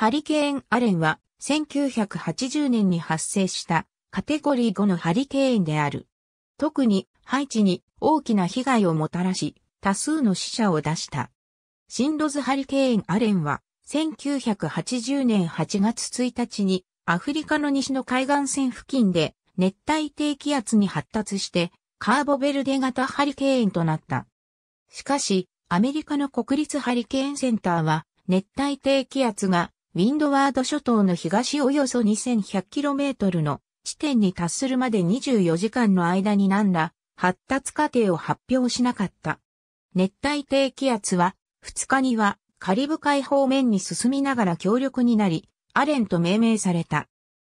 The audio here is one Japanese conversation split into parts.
ハリケーン・アレンは1980年に発生したカテゴリー5のハリケーンである。特にハイチに大きな被害をもたらし、多数の死者を出した。シンロズ・ハリケーン・アレンは1980年8月1日にアフリカの西の海岸線付近で熱帯低気圧に発達してカーボベルデ型ハリケーンとなった。しかし、アメリカの国立ハリケーンセンターは熱帯低気圧がウィンドワード諸島の東およそ 2100km の地点に達するまで24時間の間に何ら発達過程を発表しなかった。熱帯低気圧は2日にはカリブ海方面に進みながら強力になり、アレンと命名された。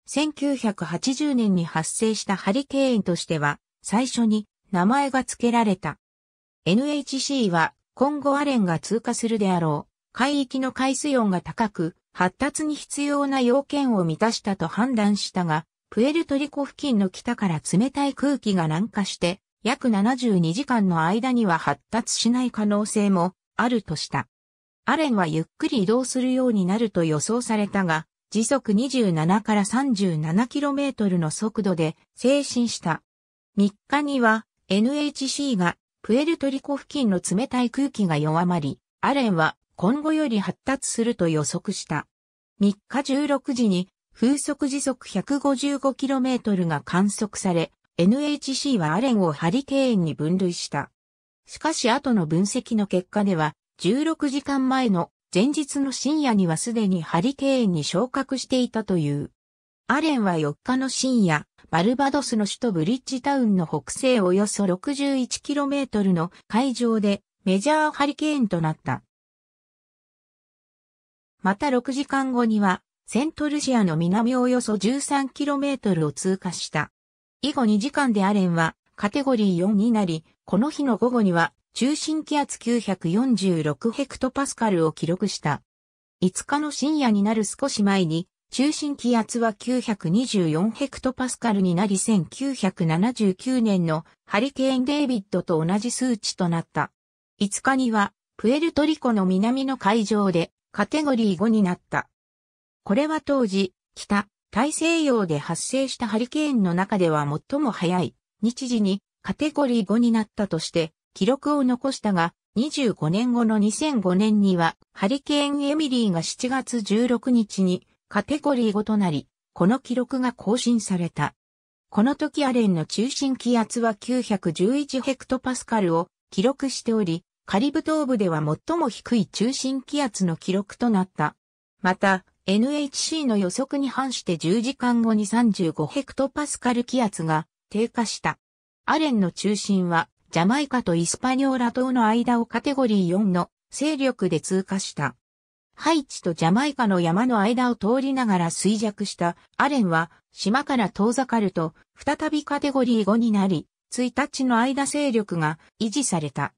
1980年に発生したハリケーンとしては最初に名前が付けられた。NHC は今後アレンが通過するであろう海域の海水温が高く発達に必要な要件を満たしたと判断したが、プエルトリコ付近の北から冷たい空気が南下して、約72時間の間には発達しない可能性もあるとした。アレンはゆっくり移動するようになると予想されたが、時速27から 37km の速度で精神した。3日には NHC がプエルトリコ付近の冷たい空気が弱まり、アレンは今後より発達すると予測した。3日16時に風速時速 155km が観測され、NHC はアレンをハリケーンに分類した。しかし後の分析の結果では、16時間前の前日の深夜にはすでにハリケーンに昇格していたという。アレンは4日の深夜、バルバドスの首都ブリッジタウンの北西およそ 61km の海上でメジャーハリケーンとなった。また6時間後には、セントルシアの南およそ 13km を通過した。以後2時間でアレンはカテゴリー4になり、この日の午後には中心気圧946ヘクトパスカルを記録した。5日の深夜になる少し前に、中心気圧は924ヘクトパスカルになり1979年のハリケーン・デイビッドと同じ数値となった。5日にはプエルトリコの南の海上でカテゴリー5になった。これは当時、北、大西洋で発生したハリケーンの中では最も早い、日時にカテゴリー5になったとして、記録を残したが、25年後の2005年には、ハリケーンエミリーが7月16日にカテゴリー5となり、この記録が更新された。この時アレンの中心気圧は911ヘクトパスカルを記録しており、カリブ東部では最も低い中心気圧の記録となった。また、NHC の予測に反して10時間後に35ヘクトパスカル気圧が低下した。アレンの中心はジャマイカとイスパニョーラ島の間をカテゴリー4の勢力で通過した。ハイチとジャマイカの山の間を通りながら衰弱したアレンは島から遠ざかると再びカテゴリー5になり、1日の間勢力が維持された。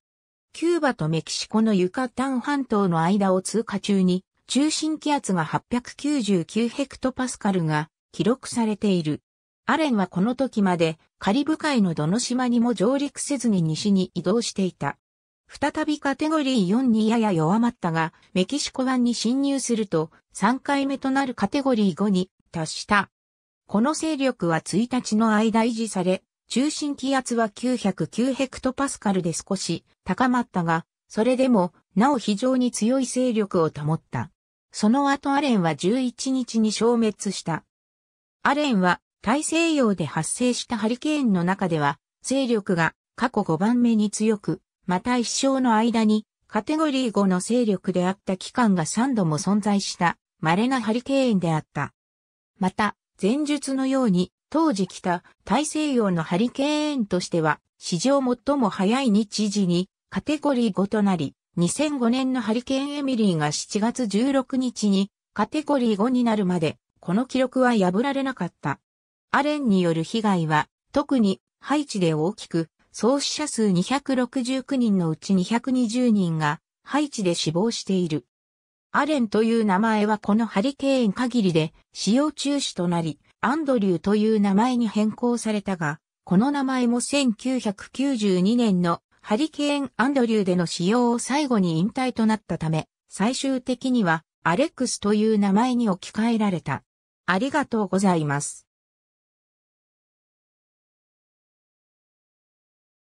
キューバとメキシコのユカタン半島の間を通過中に、中心気圧が899ヘクトパスカルが記録されている。アレンはこの時までカリブ海のどの島にも上陸せずに西に移動していた。再びカテゴリー4にやや弱まったが、メキシコ湾に侵入すると3回目となるカテゴリー5に達した。この勢力は1日の間維持され、中心気圧は909ヘクトパスカルで少し高まったが、それでも、なお非常に強い勢力を保った。その後アレンは11日に消滅した。アレンは大西洋で発生したハリケーンの中では、勢力が過去5番目に強く、また一生の間に、カテゴリー5の勢力であった期間が3度も存在した、稀なハリケーンであった。また、前述のように、当時北大西洋のハリケーンとしては、史上最も早い日時にカテゴリー5となり、2005年のハリケーンエミリーが7月16日にカテゴリー5になるまで、この記録は破られなかった。アレンによる被害は、特にハイチで大きく、創始者数269人のうち220人がハイチで死亡している。アレンという名前はこのハリケーン限りで使用中止となり、アンドリューという名前に変更されたが、この名前も1992年のハリケーン・アンドリューでの使用を最後に引退となったため、最終的にはアレックスという名前に置き換えられた。ありがとうございます。